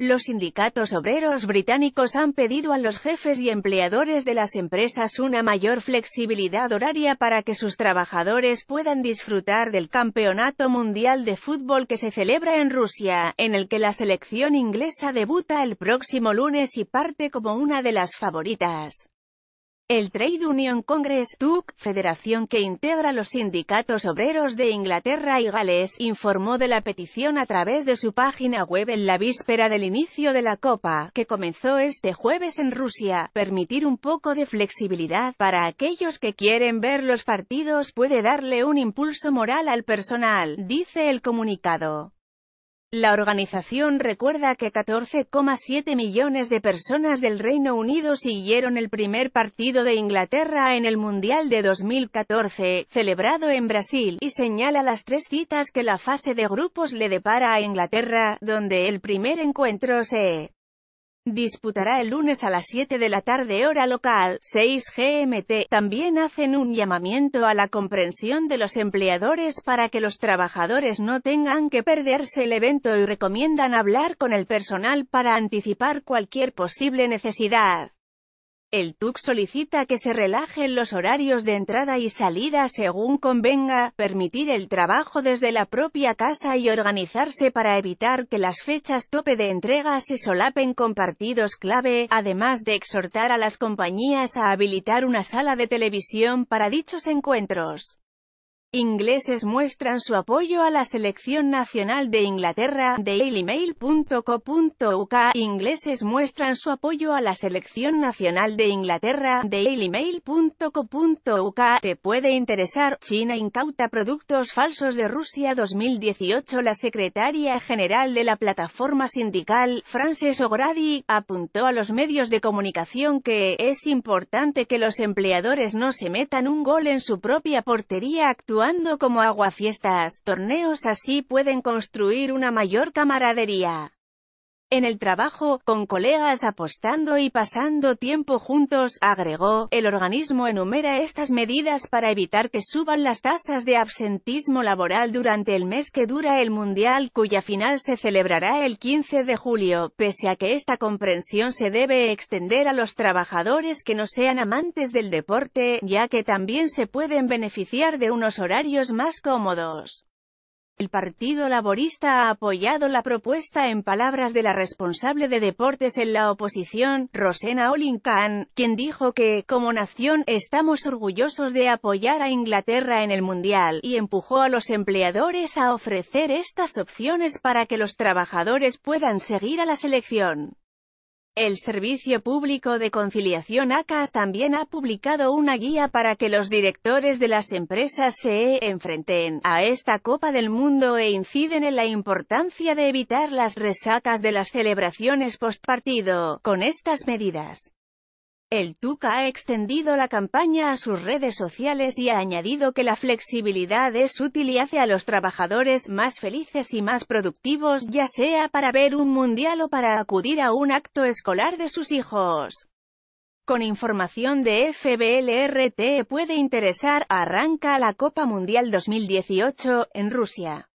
Los sindicatos obreros británicos han pedido a los jefes y empleadores de las empresas una mayor flexibilidad horaria para que sus trabajadores puedan disfrutar del Campeonato Mundial de Fútbol que se celebra en Rusia, en el que la selección inglesa debuta el próximo lunes y parte como una de las favoritas. El Trade Union Congress, TUC, federación que integra los sindicatos obreros de Inglaterra y Gales, informó de la petición a través de su página web en la víspera del inicio de la Copa, que comenzó este jueves en Rusia. Permitir un poco de flexibilidad para aquellos que quieren ver los partidos puede darle un impulso moral al personal, dice el comunicado. La organización recuerda que 14,7 millones de personas del Reino Unido siguieron el primer partido de Inglaterra en el Mundial de 2014, celebrado en Brasil, y señala las tres citas que la fase de grupos le depara a Inglaterra, donde el primer encuentro se disputará el lunes a las 7 de la tarde hora local, 6 GMT. También hacen un llamamiento a la comprensión de los empleadores para que los trabajadores no tengan que perderse el evento y recomiendan hablar con el personal para anticipar cualquier posible necesidad. El TUC solicita que se relajen los horarios de entrada y salida según convenga, permitir el trabajo desde la propia casa y organizarse para evitar que las fechas tope de entrega se solapen con partidos clave, además de exhortar a las compañías a habilitar una sala de televisión para dichos encuentros ingleses muestran su apoyo a la selección nacional de Inglaterra, dailymail.co.uk, ingleses muestran su apoyo a la selección nacional de Inglaterra, dailymail.co.uk, te puede interesar, China incauta productos falsos de Rusia 2018 La secretaria general de la plataforma sindical, Frances O'Grady, apuntó a los medios de comunicación que, es importante que los empleadores no se metan un gol en su propia portería actual actuando como aguafiestas, torneos así pueden construir una mayor camaradería en el trabajo, con colegas apostando y pasando tiempo juntos, agregó, el organismo enumera estas medidas para evitar que suban las tasas de absentismo laboral durante el mes que dura el Mundial, cuya final se celebrará el 15 de julio, pese a que esta comprensión se debe extender a los trabajadores que no sean amantes del deporte, ya que también se pueden beneficiar de unos horarios más cómodos. El Partido Laborista ha apoyado la propuesta en palabras de la responsable de deportes en la oposición, Rosena olin quien dijo que, como nación, estamos orgullosos de apoyar a Inglaterra en el Mundial, y empujó a los empleadores a ofrecer estas opciones para que los trabajadores puedan seguir a la selección. El Servicio Público de Conciliación ACAS también ha publicado una guía para que los directores de las empresas se enfrenten a esta Copa del Mundo e inciden en la importancia de evitar las resacas de las celebraciones postpartido. Con estas medidas, el Tuca ha extendido la campaña a sus redes sociales y ha añadido que la flexibilidad es útil y hace a los trabajadores más felices y más productivos, ya sea para ver un mundial o para acudir a un acto escolar de sus hijos. Con información de FBLRT puede interesar, arranca la Copa Mundial 2018, en Rusia.